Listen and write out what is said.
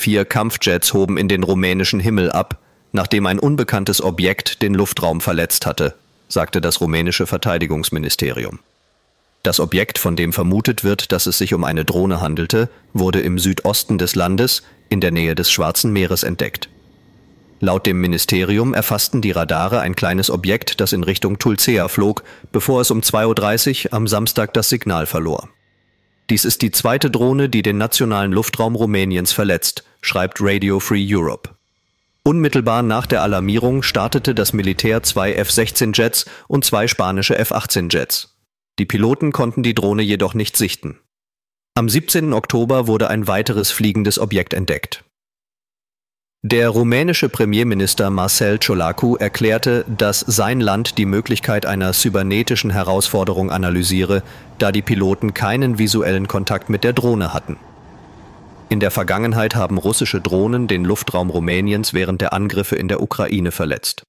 Vier Kampfjets hoben in den rumänischen Himmel ab, nachdem ein unbekanntes Objekt den Luftraum verletzt hatte, sagte das rumänische Verteidigungsministerium. Das Objekt, von dem vermutet wird, dass es sich um eine Drohne handelte, wurde im Südosten des Landes in der Nähe des Schwarzen Meeres entdeckt. Laut dem Ministerium erfassten die Radare ein kleines Objekt, das in Richtung Tulcea flog, bevor es um 2.30 Uhr am Samstag das Signal verlor. Dies ist die zweite Drohne, die den nationalen Luftraum Rumäniens verletzt, schreibt Radio Free Europe. Unmittelbar nach der Alarmierung startete das Militär zwei F-16-Jets und zwei spanische F-18-Jets. Die Piloten konnten die Drohne jedoch nicht sichten. Am 17. Oktober wurde ein weiteres fliegendes Objekt entdeckt. Der rumänische Premierminister Marcel Ciolacu erklärte, dass sein Land die Möglichkeit einer cybernetischen Herausforderung analysiere, da die Piloten keinen visuellen Kontakt mit der Drohne hatten. In der Vergangenheit haben russische Drohnen den Luftraum Rumäniens während der Angriffe in der Ukraine verletzt